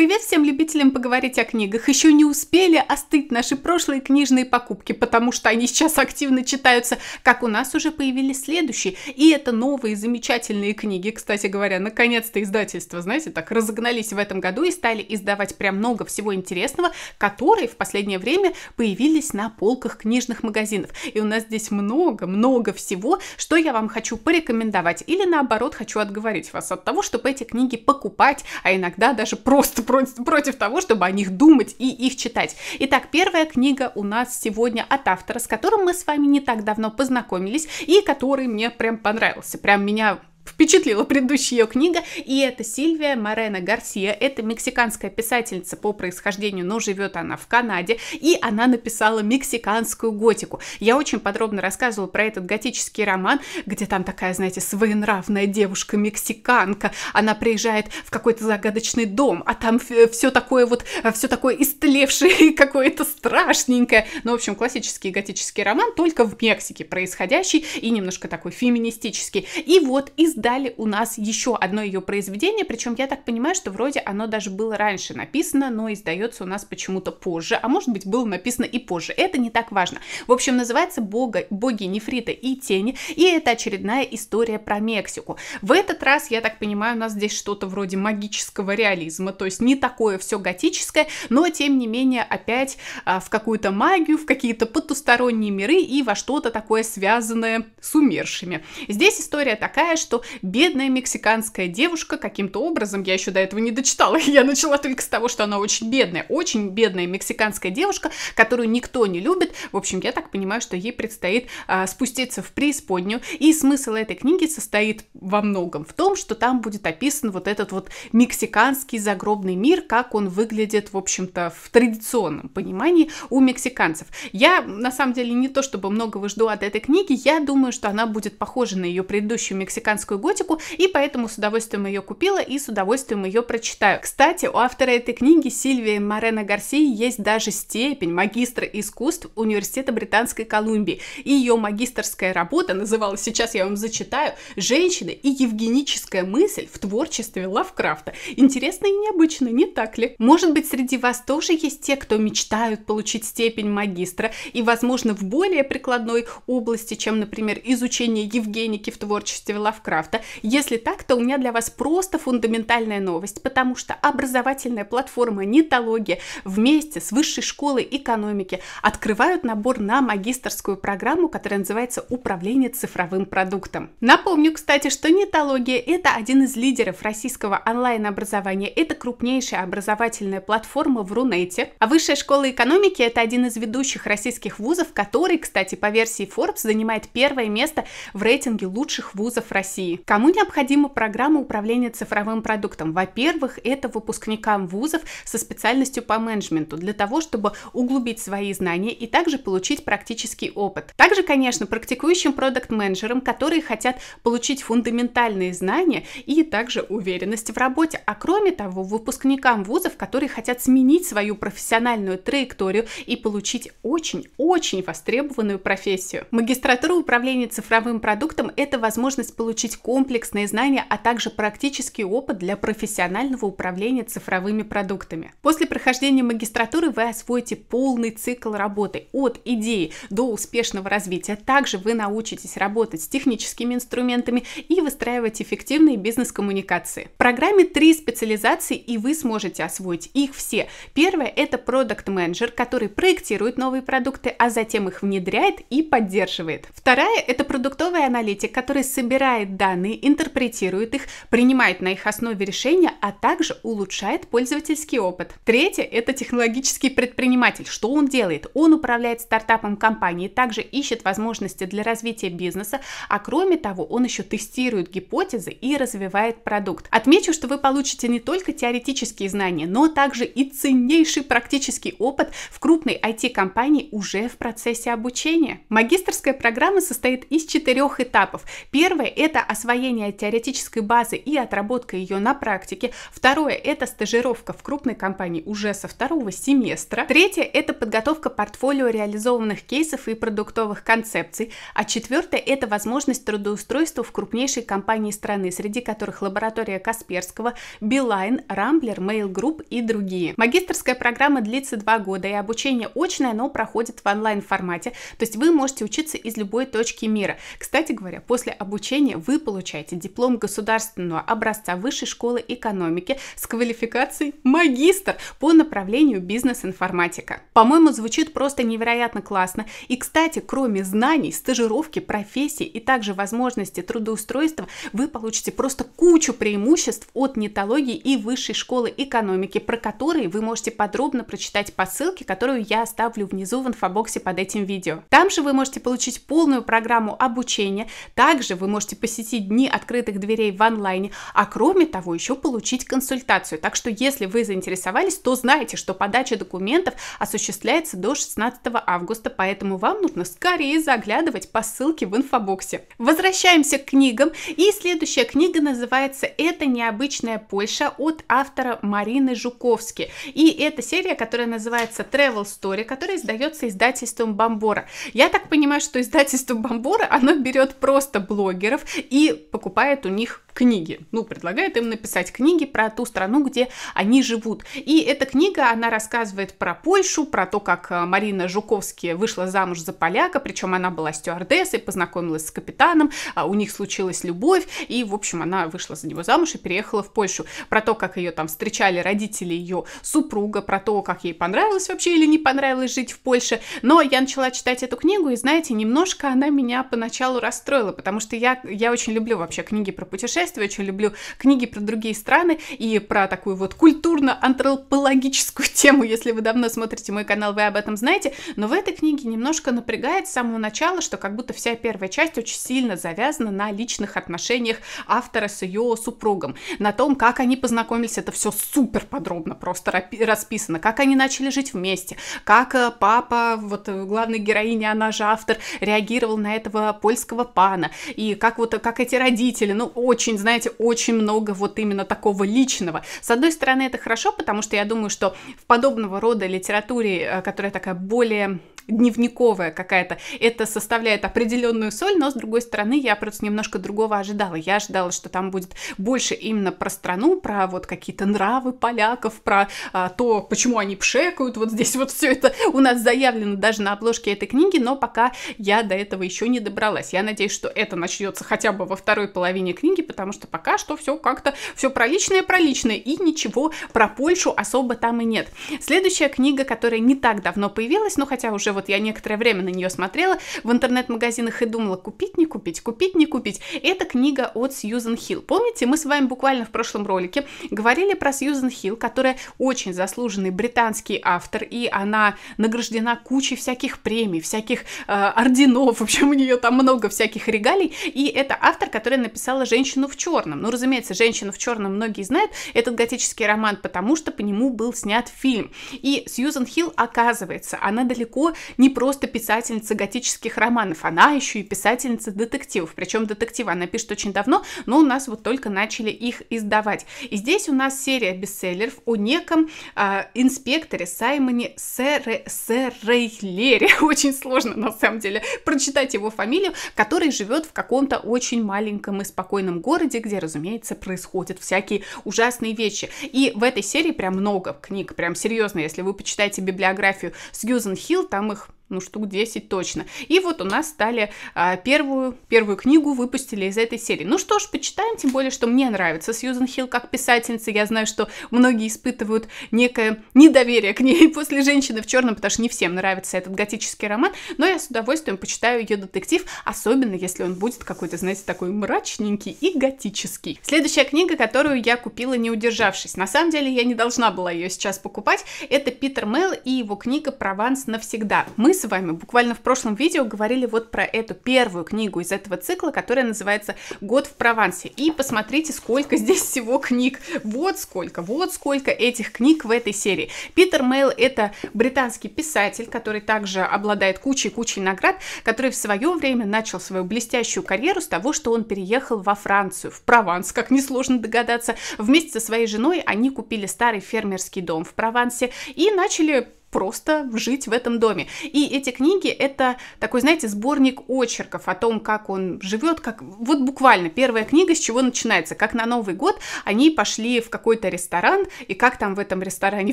Привет всем любителям поговорить о книгах. Еще не успели остыть наши прошлые книжные покупки, потому что они сейчас активно читаются, как у нас уже появились следующие. И это новые замечательные книги, кстати говоря. Наконец-то издательства, знаете, так разогнались в этом году и стали издавать прям много всего интересного, которые в последнее время появились на полках книжных магазинов. И у нас здесь много-много всего, что я вам хочу порекомендовать. Или наоборот, хочу отговорить вас от того, чтобы эти книги покупать, а иногда даже просто против, против того, чтобы о них думать и их читать. Итак, первая книга у нас сегодня от автора, с которым мы с вами не так давно познакомились и который мне прям понравился. Прям меня впечатлила предыдущая ее книга, и это Сильвия Морена Гарсия, это мексиканская писательница по происхождению, но живет она в Канаде, и она написала мексиканскую готику. Я очень подробно рассказывала про этот готический роман, где там такая, знаете, своенравная девушка-мексиканка, она приезжает в какой-то загадочный дом, а там э, все такое вот, э, все такое истлевшее и какое-то страшненькое. Ну, в общем, классический готический роман, только в Мексике происходящий и немножко такой феминистический. И вот из издали у нас еще одно ее произведение, причем я так понимаю, что вроде оно даже было раньше написано, но издается у нас почему-то позже, а может быть было написано и позже, это не так важно. В общем, называется «Бога, «Боги нефрита и тени», и это очередная история про Мексику. В этот раз, я так понимаю, у нас здесь что-то вроде магического реализма, то есть не такое все готическое, но тем не менее опять а, в какую-то магию, в какие-то потусторонние миры и во что-то такое связанное с умершими. Здесь история такая, что бедная мексиканская девушка каким-то образом, я еще до этого не дочитала, я начала только с того, что она очень бедная, очень бедная мексиканская девушка, которую никто не любит. В общем, я так понимаю, что ей предстоит а, спуститься в преисподнюю. И смысл этой книги состоит во многом в том, что там будет описан вот этот вот мексиканский загробный мир, как он выглядит, в общем-то, в традиционном понимании у мексиканцев. Я, на самом деле, не то чтобы многого жду от этой книги, я думаю, что она будет похожа на ее предыдущую мексиканскую немецкую готику, и поэтому с удовольствием ее купила и с удовольствием ее прочитаю. Кстати, у автора этой книги Сильвии Морено Гарсии есть даже степень магистра искусств Университета Британской Колумбии. И ее магистрская работа называлась, сейчас я вам зачитаю, «Женщины и евгеническая мысль в творчестве Лавкрафта». Интересно и необычно, не так ли? Может быть, среди вас тоже есть те, кто мечтают получить степень магистра и, возможно, в более прикладной области, чем, например, изучение евгеники в творчестве Лавкрафта. Майнкрафта. Если так, то у меня для вас просто фундаментальная новость, потому что образовательная платформа Нитология вместе с Высшей школой экономики открывают набор на магистрскую программу, которая называется «Управление цифровым продуктом». Напомню, кстати, что Нитология – это один из лидеров российского онлайн-образования, это крупнейшая образовательная платформа в Рунете, а Высшая школа экономики – это один из ведущих российских вузов, который, кстати, по версии Forbes занимает первое место в рейтинге лучших вузов России. Кому необходима программа управления цифровым продуктом? Во-первых, это выпускникам вузов со специальностью по менеджменту для того, чтобы углубить свои знания и также получить практический опыт. Также, конечно, практикующим продукт-менеджерам, которые хотят получить фундаментальные знания и также уверенность в работе. А кроме того, выпускникам вузов, которые хотят сменить свою профессиональную траекторию и получить очень-очень востребованную профессию. Магистратура управления цифровым продуктом – это возможность получить комплексные знания, а также практический опыт для профессионального управления цифровыми продуктами. После прохождения магистратуры вы освоите полный цикл работы от идеи до успешного развития. Также вы научитесь работать с техническими инструментами и выстраивать эффективные бизнес-коммуникации. В программе три специализации, и вы сможете освоить их все. Первое – это продукт-менеджер, который проектирует новые продукты, а затем их внедряет и поддерживает. Вторая – это продуктовый аналитик, который собирает данные данные, интерпретирует их, принимает на их основе решения, а также улучшает пользовательский опыт. Третье – это технологический предприниматель. Что он делает? Он управляет стартапом компании, также ищет возможности для развития бизнеса, а кроме того, он еще тестирует гипотезы и развивает продукт. Отмечу, что вы получите не только теоретические знания, но также и ценнейший практический опыт в крупной IT-компании уже в процессе обучения. Магистрская программа состоит из четырех этапов. Первое – это освоение теоретической базы и отработка ее на практике. Второе – это стажировка в крупной компании уже со второго семестра. Третье – это подготовка портфолио реализованных кейсов и продуктовых концепций. А четвертое – это возможность трудоустройства в крупнейшей компании страны, среди которых лаборатория Касперского, Билайн, Рамблер, Mail Group и другие. Магистрская программа длится два года, и обучение очное, но проходит в онлайн-формате, то есть вы можете учиться из любой точки мира. Кстати говоря, после обучения вы получаете получаете диплом государственного образца Высшей школы экономики с квалификацией магистр по направлению бизнес-информатика. По-моему, звучит просто невероятно классно. И, кстати, кроме знаний, стажировки, профессии и также возможности трудоустройства, вы получите просто кучу преимуществ от нетологии и Высшей школы экономики, про которые вы можете подробно прочитать по ссылке, которую я оставлю внизу в инфобоксе под этим видео. Там же вы можете получить полную программу обучения, также вы можете посетить 10 дни открытых дверей в онлайне, а кроме того еще получить консультацию. Так что если вы заинтересовались, то знайте, что подача документов осуществляется до 16 августа, поэтому вам нужно скорее заглядывать по ссылке в инфобоксе. Возвращаемся к книгам, и следующая книга называется «Это необычная Польша» от автора Марины Жуковски. И это серия, которая называется Travel Story, которая издается издательством Бомбора. Я так понимаю, что издательство Бомбора, оно берет просто блогеров и и покупает у них книги. Ну, предлагает им написать книги про ту страну, где они живут. И эта книга, она рассказывает про Польшу, про то, как э, Марина Жуковский вышла замуж за поляка, причем она была стюардессой, познакомилась с капитаном, а у них случилась любовь, и, в общем, она вышла за него замуж и переехала в Польшу. Про то, как ее там встречали родители ее супруга, про то, как ей понравилось вообще или не понравилось жить в Польше. Но я начала читать эту книгу, и, знаете, немножко она меня поначалу расстроила, потому что я, я очень люблю вообще книги про путешествия, путешествия, очень люблю книги про другие страны и про такую вот культурно-антропологическую тему. Если вы давно смотрите мой канал, вы об этом знаете. Но в этой книге немножко напрягает с самого начала, что как будто вся первая часть очень сильно завязана на личных отношениях автора с ее супругом, на том, как они познакомились, это все супер подробно просто расписано, как они начали жить вместе, как э, папа, вот э, главной героиня она же автор, реагировал на этого польского пана, и как вот, э, как эти родители, ну, очень очень, знаете, очень много вот именно такого личного. С одной стороны, это хорошо, потому что я думаю, что в подобного рода литературе, э, которая такая более дневниковая какая-то. Это составляет определенную соль, но с другой стороны я просто немножко другого ожидала. Я ожидала, что там будет больше именно про страну, про вот какие-то нравы поляков, про а, то, почему они пшекают. Вот здесь вот все это у нас заявлено даже на обложке этой книги, но пока я до этого еще не добралась. Я надеюсь, что это начнется хотя бы во второй половине книги, потому что пока что все как-то все про личное, про личное и ничего про Польшу особо там и нет. Следующая книга, которая не так давно появилась, но ну, хотя уже уже вот я некоторое время на нее смотрела в интернет-магазинах и думала, купить, не купить, купить, не купить. Это книга от Сьюзен Хилл. Помните, мы с вами буквально в прошлом ролике говорили про Сьюзен Хилл, которая очень заслуженный британский автор, и она награждена кучей всяких премий, всяких э, орденов, в общем, у нее там много всяких регалий, и это автор, который написала «Женщину в черном». Ну, разумеется, «Женщину в черном» многие знают, этот готический роман, потому что по нему был снят фильм. И Сьюзен Хилл, оказывается, она далеко не просто писательница готических романов, она еще и писательница детективов. Причем детективы она пишет очень давно, но у нас вот только начали их издавать. И здесь у нас серия бестселлеров о неком э, инспекторе Саймоне Сэре, Сэрейлере. Очень сложно на самом деле прочитать его фамилию, который живет в каком-то очень маленьком и спокойном городе, где, разумеется, происходят всякие ужасные вещи. И в этой серии прям много книг, прям серьезно, если вы почитаете библиографию Сьюзен Хилл, там ну, штук 10 точно. И вот у нас стали а, первую, первую книгу выпустили из этой серии. Ну что ж, почитаем, тем более, что мне нравится Сьюзен Хилл как писательница. Я знаю, что многие испытывают некое недоверие к ней после «Женщины в черном», потому что не всем нравится этот готический роман, но я с удовольствием почитаю ее детектив, особенно если он будет какой-то, знаете, такой мрачненький и готический. Следующая книга, которую я купила, не удержавшись. На самом деле, я не должна была ее сейчас покупать. Это Питер Мэл и его книга «Прованс навсегда». Мы с вами буквально в прошлом видео говорили вот про эту первую книгу из этого цикла, которая называется «Год в Провансе». И посмотрите, сколько здесь всего книг. Вот сколько, вот сколько этих книг в этой серии. Питер Мейл — это британский писатель, который также обладает кучей-кучей наград, который в свое время начал свою блестящую карьеру с того, что он переехал во Францию, в Прованс, как несложно догадаться. Вместе со своей женой они купили старый фермерский дом в Провансе и начали просто жить в этом доме. И эти книги это такой, знаете, сборник очерков о том, как он живет, как вот буквально первая книга, с чего начинается, как на Новый год они пошли в какой-то ресторан и как там в этом ресторане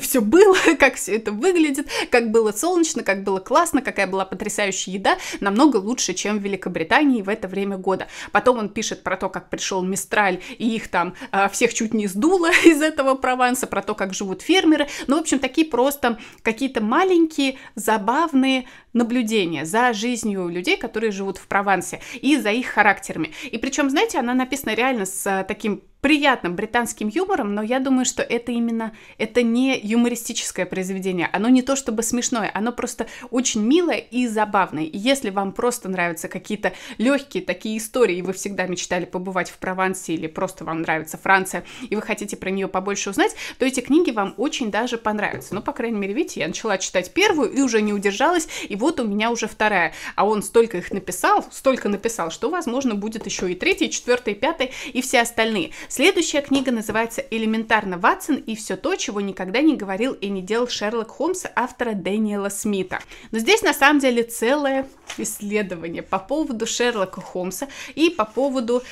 все было, как все это выглядит, как было солнечно, как было классно, какая была потрясающая еда, намного лучше, чем в Великобритании в это время года. Потом он пишет про то, как пришел Мистраль и их там а, всех чуть не сдуло из этого Прованса, про то, как живут фермеры. Ну, в общем, такие просто какие какие-то маленькие забавные наблюдения за жизнью людей, которые живут в Провансе, и за их характерами. И причем, знаете, она написана реально с э, таким приятным британским юмором, но я думаю, что это именно, это не юмористическое произведение, оно не то чтобы смешное, оно просто очень милое и забавное. И если вам просто нравятся какие-то легкие такие истории, и вы всегда мечтали побывать в Провансе или просто вам нравится Франция, и вы хотите про нее побольше узнать, то эти книги вам очень даже понравятся. Ну, по крайней мере, видите, я начала читать первую и уже не удержалась, и вот у меня уже вторая. А он столько их написал, столько написал, что, возможно, будет еще и третий, и четвертый, пятый, и все остальные. Следующая книга называется «Элементарно Ватсон и все то, чего никогда не говорил и не делал Шерлок Холмс» автора Дэниела Смита. Но здесь, на самом деле, целое исследование по поводу Шерлока Холмса и по поводу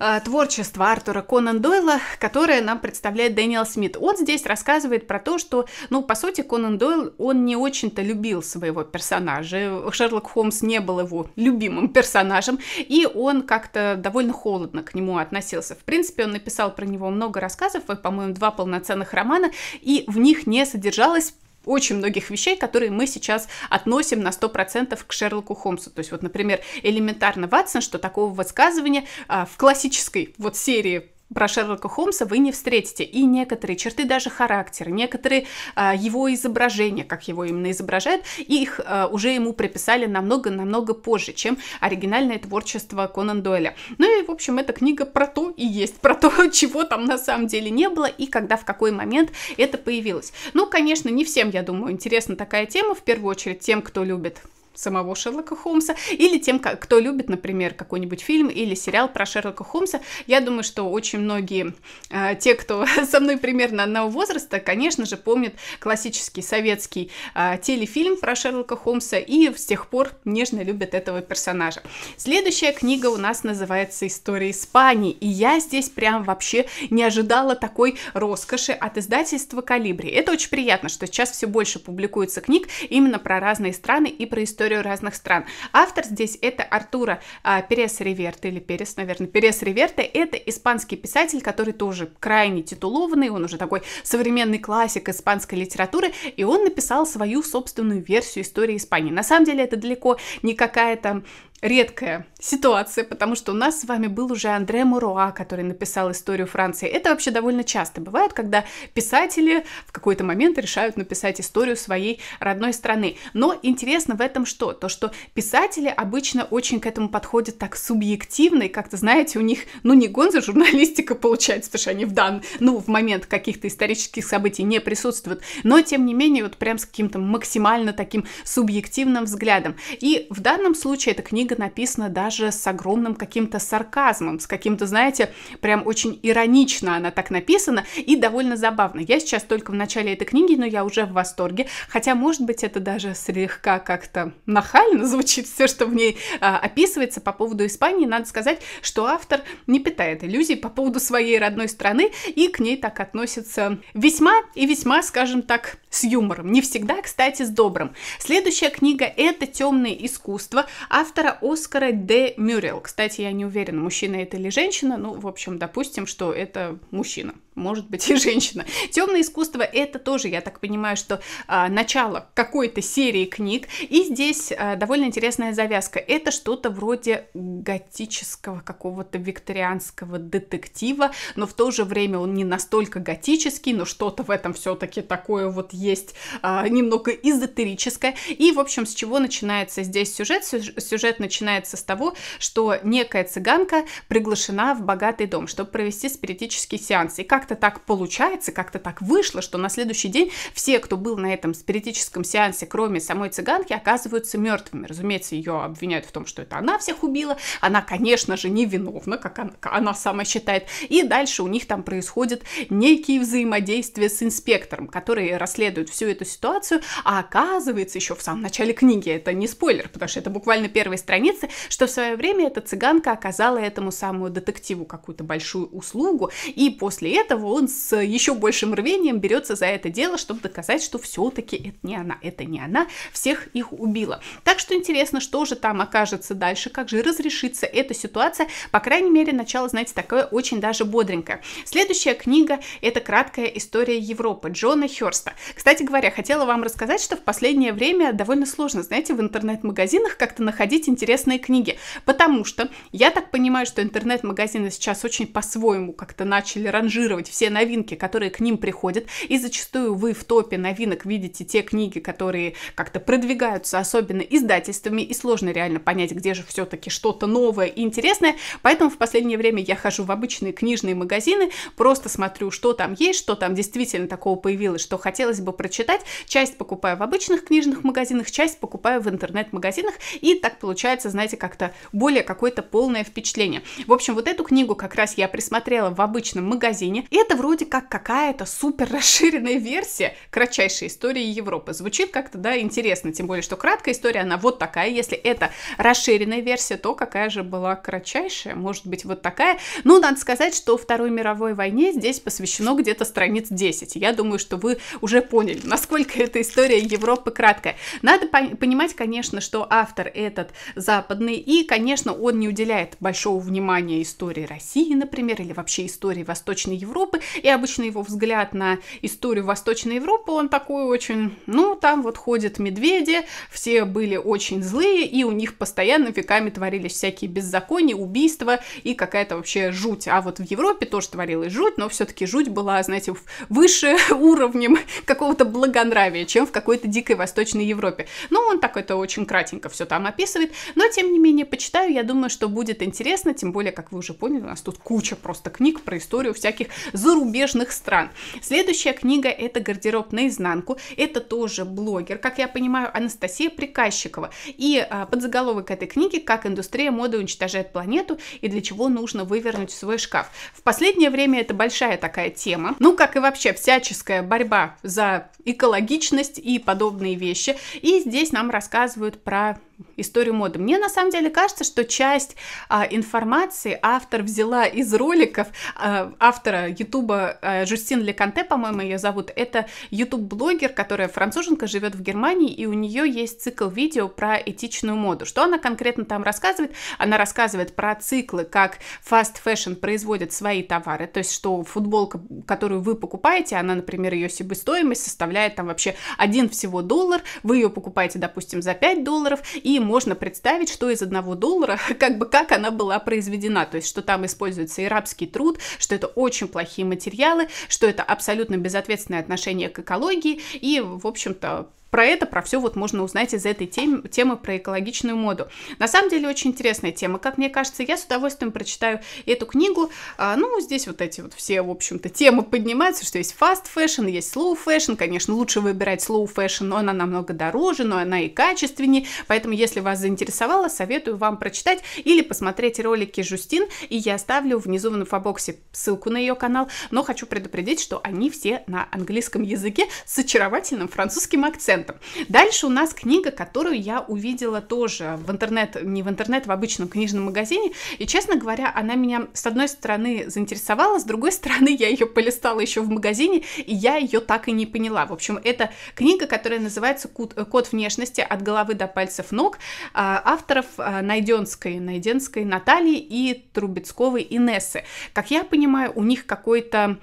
а, творчество Артура Конан Дойла, которое нам представляет Дэниел Смит. Он здесь рассказывает про то, что, ну, по сути, Конан Дойл, он не очень-то любил своего персонажа. Шерлок Холмс не был его любимым персонажем, и он как-то довольно холодно к нему относился. В принципе, он написал про него много рассказов, и, по-моему, два полноценных романа, и в них не содержалось очень многих вещей, которые мы сейчас относим на 100% к Шерлоку Холмсу. То есть вот, например, элементарно Ватсон, что такого высказывания а, в классической вот серии про Шерлока Холмса вы не встретите. И некоторые черты даже характера, некоторые э, его изображения, как его именно изображают, их э, уже ему приписали намного-намного позже, чем оригинальное творчество Конан Дойля. Ну и, в общем, эта книга про то и есть, про то, чего там на самом деле не было и когда, в какой момент это появилось. Ну, конечно, не всем, я думаю, интересна такая тема, в первую очередь тем, кто любит самого Шерлока Холмса, или тем, кто любит, например, какой-нибудь фильм или сериал про Шерлока Холмса. Я думаю, что очень многие э, те, кто со мной примерно одного возраста, конечно же, помнят классический советский э, телефильм про Шерлока Холмса и с тех пор нежно любят этого персонажа. Следующая книга у нас называется «История Испании», и я здесь прям вообще не ожидала такой роскоши от издательства «Калибри». Это очень приятно, что сейчас все больше публикуется книг именно про разные страны и про историю историю разных стран. Автор здесь это Артура а, Перес Риверта или Перес, наверное, Перес Риверта. это испанский писатель, который тоже крайне титулованный, он уже такой современный классик испанской литературы, и он написал свою собственную версию истории Испании. На самом деле это далеко не какая-то редкая ситуация, потому что у нас с вами был уже Андре Муруа, который написал историю Франции. Это вообще довольно часто бывает, когда писатели в какой-то момент решают написать историю своей родной страны. Но интересно в этом что? То, что писатели обычно очень к этому подходят так субъективно, и как-то, знаете, у них, ну, не Гонза журналистика получается, потому что они в дан, ну, в момент каких-то исторических событий не присутствуют, но, тем не менее, вот прям с каким-то максимально таким субъективным взглядом. И в данном случае эта книга книга написана даже с огромным каким-то сарказмом, с каким-то, знаете, прям очень иронично она так написана и довольно забавно. Я сейчас только в начале этой книги, но я уже в восторге, хотя, может быть, это даже слегка как-то нахально звучит все, что в ней а, описывается по поводу Испании. Надо сказать, что автор не питает иллюзий по поводу своей родной страны и к ней так относится весьма и весьма, скажем так, с юмором. Не всегда, кстати, с добрым. Следующая книга — это «Темные искусства» автора Оскара де Мюррел. Кстати, я не уверена, мужчина это или женщина, ну, в общем, допустим, что это мужчина может быть, и женщина. Темное искусство это тоже, я так понимаю, что а, начало какой-то серии книг. И здесь а, довольно интересная завязка. Это что-то вроде готического какого-то викторианского детектива, но в то же время он не настолько готический, но что-то в этом все-таки такое вот есть а, немного эзотерическое. И, в общем, с чего начинается здесь сюжет? Сюжет начинается с того, что некая цыганка приглашена в богатый дом, чтобы провести спиритический сеанс. И как как-то так получается, как-то так вышло, что на следующий день все, кто был на этом спиритическом сеансе, кроме самой цыганки, оказываются мертвыми. Разумеется, ее обвиняют в том, что это она всех убила. Она, конечно же, невиновна, как она, она сама считает. И дальше у них там происходит некие взаимодействия с инспектором, который расследует всю эту ситуацию, а оказывается еще в самом начале книги, это не спойлер, потому что это буквально первые страницы, что в свое время эта цыганка оказала этому самому детективу какую-то большую услугу, и после этого этого он с еще большим рвением берется за это дело, чтобы доказать, что все-таки это не она, это не она, всех их убила. Так что интересно, что же там окажется дальше, как же разрешится эта ситуация, по крайней мере, начало, знаете, такое очень даже бодренькое. Следующая книга — это «Краткая история Европы» Джона Хёрста. Кстати говоря, хотела вам рассказать, что в последнее время довольно сложно, знаете, в интернет-магазинах как-то находить интересные книги, потому что я так понимаю, что интернет-магазины сейчас очень по-своему как-то начали ранжировать транслировать все новинки, которые к ним приходят, и зачастую вы в топе новинок видите те книги, которые как-то продвигаются, особенно издательствами, и сложно реально понять, где же все-таки что-то новое и интересное, поэтому в последнее время я хожу в обычные книжные магазины, просто смотрю, что там есть, что там действительно такого появилось, что хотелось бы прочитать, часть покупаю в обычных книжных магазинах, часть покупаю в интернет-магазинах, и так получается, знаете, как-то более какое-то полное впечатление. В общем, вот эту книгу как раз я присмотрела в обычном магазине, это вроде как какая-то супер расширенная версия кратчайшей истории Европы. Звучит как-то, да, интересно, тем более, что краткая история, она вот такая. Если это расширенная версия, то какая же была кратчайшая? Может быть, вот такая? Ну, надо сказать, что Второй мировой войне здесь посвящено где-то страниц 10. Я думаю, что вы уже поняли, насколько эта история Европы краткая. Надо понимать, конечно, что автор этот западный, и, конечно, он не уделяет большого внимания истории России, например, или вообще истории Восточной Европы, Европы. И обычно его взгляд на историю Восточной Европы, он такой очень, ну, там вот ходят медведи, все были очень злые, и у них постоянно веками творились всякие беззакония, убийства и какая-то вообще жуть. А вот в Европе тоже творилась жуть, но все-таки жуть была, знаете, выше уровнем какого-то благонравия, чем в какой-то дикой Восточной Европе. Ну, он так это очень кратенько все там описывает, но тем не менее почитаю, я думаю, что будет интересно, тем более, как вы уже поняли, у нас тут куча просто книг про историю всяких зарубежных стран. Следующая книга это «Гардероб наизнанку». Это тоже блогер, как я понимаю, Анастасия Приказчикова. И а, подзаголовок этой книги «Как индустрия моды уничтожает планету и для чего нужно вывернуть свой шкаф». В последнее время это большая такая тема. Ну, как и вообще всяческая борьба за экологичность и подобные вещи. И здесь нам рассказывают про историю моды. Мне на самом деле кажется, что часть а, информации автор взяла из роликов а, автора Ютуба а, Жюстин Леканте, по-моему, ее зовут. Это Ютуб-блогер, которая француженка, живет в Германии, и у нее есть цикл видео про этичную моду. Что она конкретно там рассказывает? Она рассказывает про циклы, как fast fashion производит свои товары, то есть что футболка, которую вы покупаете, она, например, ее себестоимость составляет там вообще один всего доллар, вы ее покупаете, допустим, за 5 долларов, и можно представить, что из одного доллара, как бы как она была произведена, то есть что там используется и рабский труд, что это очень плохие материалы, что это абсолютно безответственное отношение к экологии, и, в общем-то, про это, про все вот можно узнать из этой тем, темы про экологичную моду. На самом деле очень интересная тема, как мне кажется. Я с удовольствием прочитаю эту книгу. А, ну, здесь вот эти вот все, в общем-то, темы поднимаются, что есть fast fashion, есть slow fashion. Конечно, лучше выбирать slow fashion, но она намного дороже, но она и качественнее. Поэтому, если вас заинтересовало, советую вам прочитать или посмотреть ролики Жустин. И я оставлю внизу в инфобоксе ссылку на ее канал. Но хочу предупредить, что они все на английском языке с очаровательным французским акцентом клиентам. Дальше у нас книга, которую я увидела тоже в интернет, не в интернет, в обычном книжном магазине. И, честно говоря, она меня, с одной стороны, заинтересовала, с другой стороны, я ее полистала еще в магазине, и я ее так и не поняла. В общем, это книга, которая называется «Код внешности от головы до пальцев ног» а, авторов а, Найденской, Найденской Натальи и Трубецковой Инессы. Как я понимаю, у них какой-то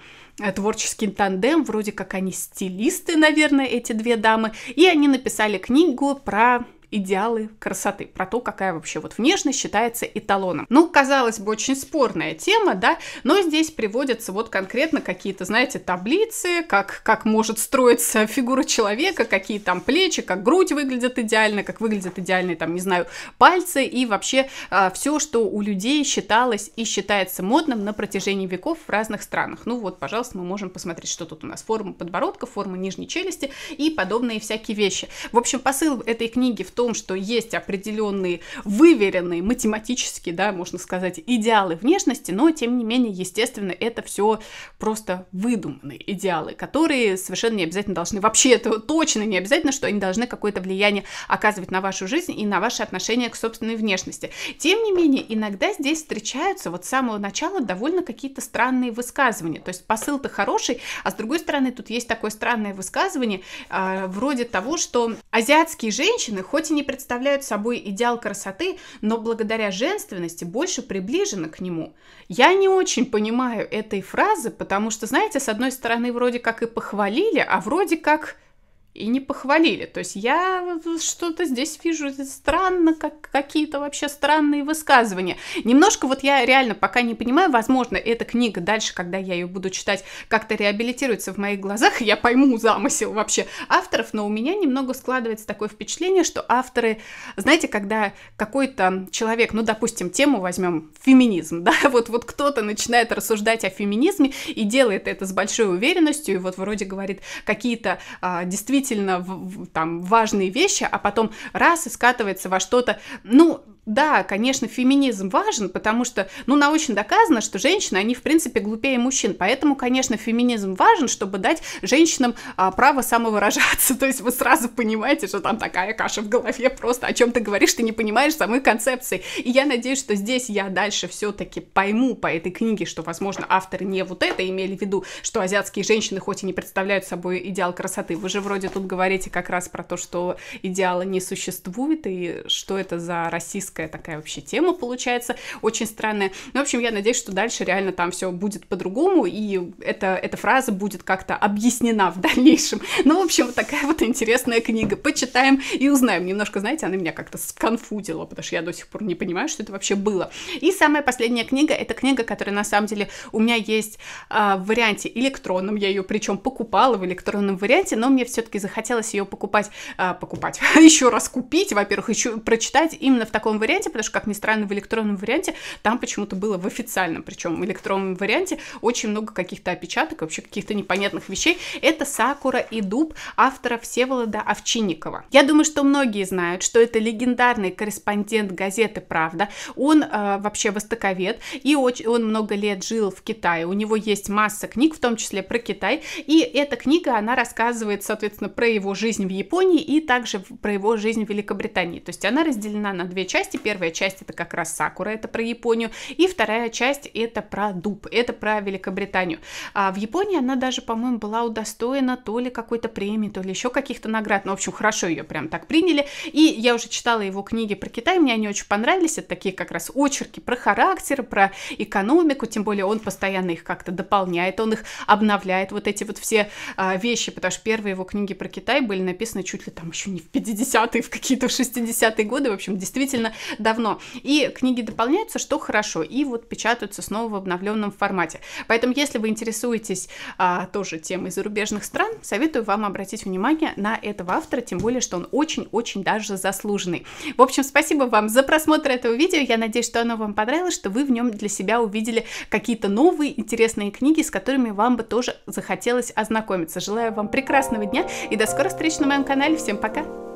творческий тандем, вроде как они стилисты, наверное, эти две дамы, и они написали книгу про идеалы красоты, про то, какая вообще вот внешность считается эталоном. Ну, казалось бы, очень спорная тема, да, но здесь приводятся вот конкретно какие-то, знаете, таблицы, как, как может строиться фигура человека, какие там плечи, как грудь выглядит идеально, как выглядят идеальные, там, не знаю, пальцы и вообще а, все, что у людей считалось и считается модным на протяжении веков в разных странах. Ну вот, пожалуйста, мы можем посмотреть, что тут у нас. Форма подбородка, форма нижней челюсти и подобные всякие вещи. В общем, посыл этой книги в том, том, что есть определенные выверенные математически, да, можно сказать, идеалы внешности, но тем не менее, естественно, это все просто выдуманные идеалы, которые совершенно не обязательно должны, вообще это точно не обязательно, что они должны какое-то влияние оказывать на вашу жизнь и на ваше отношение к собственной внешности. Тем не менее, иногда здесь встречаются вот с самого начала довольно какие-то странные высказывания. То есть посыл-то хороший, а с другой стороны, тут есть такое странное высказывание э, вроде того, что азиатские женщины, хоть хоть не представляют собой идеал красоты, но благодаря женственности больше приближены к нему. Я не очень понимаю этой фразы, потому что, знаете, с одной стороны вроде как и похвалили, а вроде как и не похвалили. То есть я что-то здесь вижу странно, как какие-то вообще странные высказывания. Немножко вот я реально пока не понимаю, возможно, эта книга дальше, когда я ее буду читать, как-то реабилитируется в моих глазах, и я пойму замысел вообще авторов, но у меня немного складывается такое впечатление, что авторы, знаете, когда какой-то человек, ну, допустим, тему возьмем, феминизм, да, вот, вот кто-то начинает рассуждать о феминизме и делает это с большой уверенностью, и вот вроде говорит какие-то а, действительно действительно в, в, там важные вещи, а потом раз и скатывается во что-то, ну, да, конечно, феминизм важен, потому что, ну, научно доказано, что женщины, они, в принципе, глупее мужчин. Поэтому, конечно, феминизм важен, чтобы дать женщинам а, право самовыражаться. То есть вы сразу понимаете, что там такая каша в голове просто, о чем ты говоришь, ты не понимаешь самой концепции. И я надеюсь, что здесь я дальше все-таки пойму по этой книге, что, возможно, авторы не вот это имели в виду, что азиатские женщины хоть и не представляют собой идеал красоты. Вы же вроде тут говорите как раз про то, что идеала не существует, и что это за российская романтическая такая вообще тема получается, очень странная. Ну, в общем, я надеюсь, что дальше реально там все будет по-другому, и эта, эта фраза будет как-то объяснена в дальнейшем. Ну, в общем, вот такая вот интересная книга. Почитаем и узнаем. Немножко, знаете, она меня как-то сконфузила, потому что я до сих пор не понимаю, что это вообще было. И самая последняя книга, это книга, которая на самом деле у меня есть а, в варианте электронном. Я ее причем покупала в электронном варианте, но мне все-таки захотелось ее покупать, а, покупать, еще раз купить, во-первых, еще прочитать именно в таком варианте, потому что, как ни странно, в электронном варианте там почему-то было в официальном, причем в электронном варианте, очень много каких-то опечаток, вообще каких-то непонятных вещей. Это «Сакура и дуб» автора Всеволода Овчинникова. Я думаю, что многие знают, что это легендарный корреспондент газеты «Правда». Он э, вообще востоковед, и очень, он много лет жил в Китае. У него есть масса книг, в том числе про Китай. И эта книга, она рассказывает, соответственно, про его жизнь в Японии и также про его жизнь в Великобритании. То есть она разделена на две части части. Первая часть это как раз Сакура, это про Японию. И вторая часть это про дуб, это про Великобританию. А в Японии она даже, по-моему, была удостоена то ли какой-то премии, то ли еще каких-то наград. Ну, в общем, хорошо ее прям так приняли. И я уже читала его книги про Китай, мне они очень понравились. Это такие как раз очерки про характер, про экономику, тем более он постоянно их как-то дополняет, он их обновляет, вот эти вот все а, вещи, потому что первые его книги про Китай были написаны чуть ли там еще не в 50-е, в какие-то 60-е годы, в общем, действительно давно. И книги дополняются, что хорошо, и вот печатаются снова в обновленном формате. Поэтому, если вы интересуетесь а, тоже темой зарубежных стран, советую вам обратить внимание на этого автора, тем более, что он очень-очень даже заслуженный. В общем, спасибо вам за просмотр этого видео, я надеюсь, что оно вам понравилось, что вы в нем для себя увидели какие-то новые интересные книги, с которыми вам бы тоже захотелось ознакомиться. Желаю вам прекрасного дня и до скорых встреч на моем канале. Всем пока!